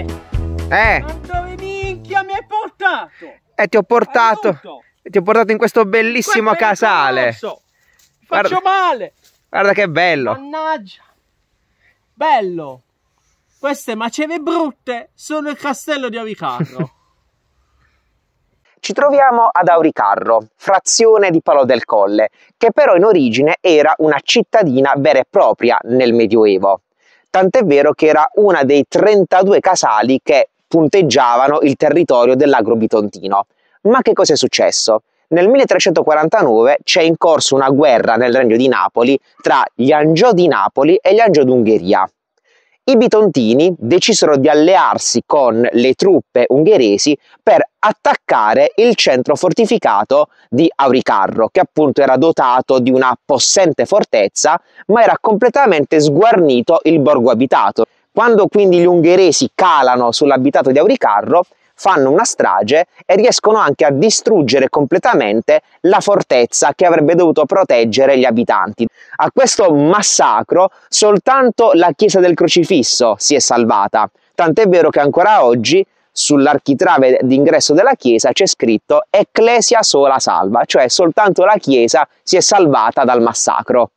Eh! Ma eh. dove minchia mi hai portato? E eh, ti ho portato! Aiuto. Ti ho portato in questo bellissimo questo casale! Faccio guarda, male! Guarda che bello! Mannaggia! Bello! Queste maceve brutte sono il castello di Auricarro. Ci troviamo ad Auricarro, frazione di Palo del Colle, che però in origine era una cittadina vera e propria nel Medioevo tant'è vero che era una dei 32 casali che punteggiavano il territorio dell'agro bitontino. Ma che cosa è successo? Nel 1349 c'è in corso una guerra nel Regno di Napoli tra gli Angio di Napoli e gli Angio d'Ungheria i bitontini decisero di allearsi con le truppe ungheresi per attaccare il centro fortificato di Auricarro, che appunto era dotato di una possente fortezza, ma era completamente sguarnito il borgo abitato. Quando quindi gli ungheresi calano sull'abitato di Auricarro, fanno una strage e riescono anche a distruggere completamente la fortezza che avrebbe dovuto proteggere gli abitanti. A questo massacro soltanto la chiesa del crocifisso si è salvata, tant'è vero che ancora oggi sull'architrave d'ingresso della chiesa c'è scritto Ecclesia sola salva, cioè soltanto la chiesa si è salvata dal massacro.